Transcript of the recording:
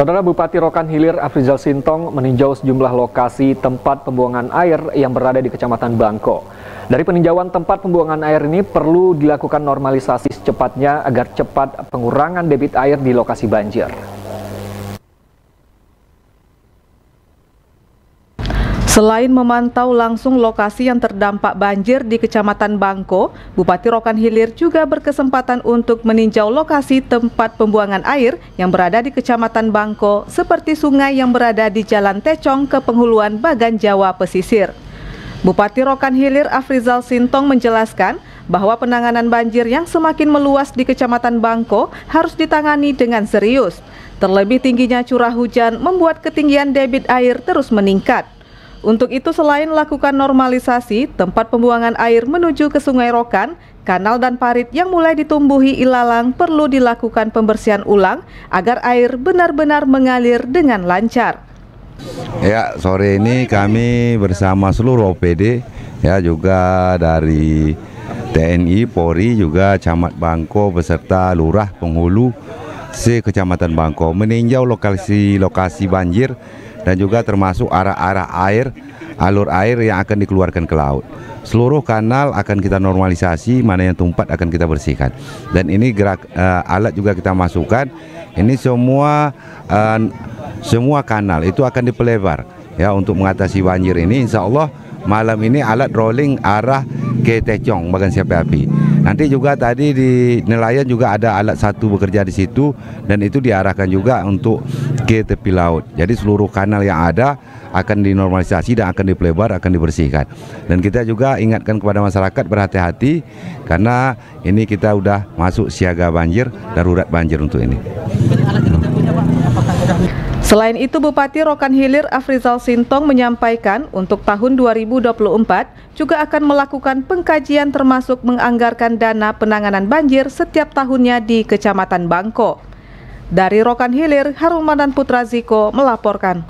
Saudara Bupati Rokan Hilir Afrizal Sintong meninjau sejumlah lokasi tempat pembuangan air yang berada di Kecamatan Bangko. Dari peninjauan tempat pembuangan air ini perlu dilakukan normalisasi secepatnya agar cepat pengurangan debit air di lokasi banjir. Selain memantau langsung lokasi yang terdampak banjir di Kecamatan Bangko, Bupati Rokan Hilir juga berkesempatan untuk meninjau lokasi tempat pembuangan air yang berada di Kecamatan Bangko, seperti sungai yang berada di Jalan Tecong ke penghuluan Bagan Jawa Pesisir. Bupati Rokan Hilir Afrizal Sintong menjelaskan bahwa penanganan banjir yang semakin meluas di Kecamatan Bangko harus ditangani dengan serius. Terlebih tingginya curah hujan membuat ketinggian debit air terus meningkat. Untuk itu selain lakukan normalisasi tempat pembuangan air menuju ke Sungai Rokan, kanal dan parit yang mulai ditumbuhi ilalang perlu dilakukan pembersihan ulang agar air benar-benar mengalir dengan lancar. Ya, sore ini kami bersama seluruh OPD ya juga dari TNI, Polri juga Camat Bangko beserta lurah penghulu se Kecamatan Bangko meninjau lokasi-lokasi banjir dan juga termasuk arah-arah air alur air yang akan dikeluarkan ke laut. Seluruh kanal akan kita normalisasi, mana yang tumpat akan kita bersihkan. Dan ini gerak uh, alat juga kita masukkan. Ini semua uh, semua kanal itu akan dipelebar ya untuk mengatasi banjir ini. Insya Allah malam ini alat rolling arah ke Techong bagian siapa api. Nanti juga tadi di nelayan juga ada alat satu bekerja di situ dan itu diarahkan juga untuk ke tepi laut. Jadi seluruh kanal yang ada akan dinormalisasi dan akan dilebar, akan dibersihkan. Dan kita juga ingatkan kepada masyarakat berhati-hati karena ini kita sudah masuk siaga banjir, darurat banjir untuk ini. Selain itu, Bupati Rokan Hilir Afrizal Sintong menyampaikan untuk tahun 2024 juga akan melakukan pengkajian termasuk menganggarkan dana penanganan banjir setiap tahunnya di Kecamatan Bangko. Dari Rokan Hilir, Harumanan Putra Ziko melaporkan.